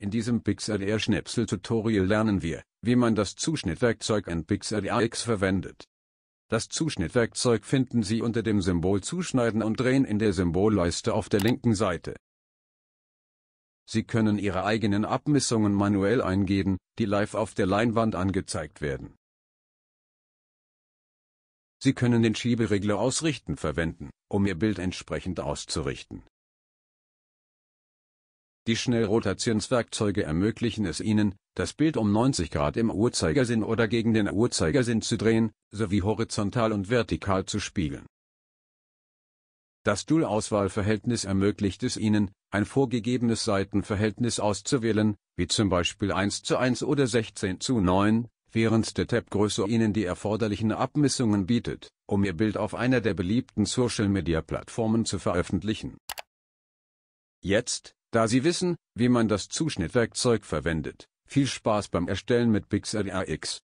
In diesem Pixar-Schnipsel-Tutorial lernen wir, wie man das Zuschnittwerkzeug in Pixar X verwendet. Das Zuschnittwerkzeug finden Sie unter dem Symbol Zuschneiden und Drehen in der Symbolleiste auf der linken Seite. Sie können Ihre eigenen Abmessungen manuell eingeben, die live auf der Leinwand angezeigt werden. Sie können den Schieberegler Ausrichten verwenden, um Ihr Bild entsprechend auszurichten die Schnellrotationswerkzeuge ermöglichen es ihnen, das Bild um 90 Grad im Uhrzeigersinn oder gegen den Uhrzeigersinn zu drehen, sowie horizontal und vertikal zu spiegeln. Das Dual-Auswahlverhältnis ermöglicht es ihnen, ein vorgegebenes Seitenverhältnis auszuwählen, wie zum Beispiel 1 zu 1 oder 16 zu 9, während der Tab-Größe ihnen die erforderlichen Abmessungen bietet, um ihr Bild auf einer der beliebten Social-Media-Plattformen zu veröffentlichen. Jetzt, da Sie wissen, wie man das Zuschnittwerkzeug verwendet, viel Spaß beim Erstellen mit PixelAX.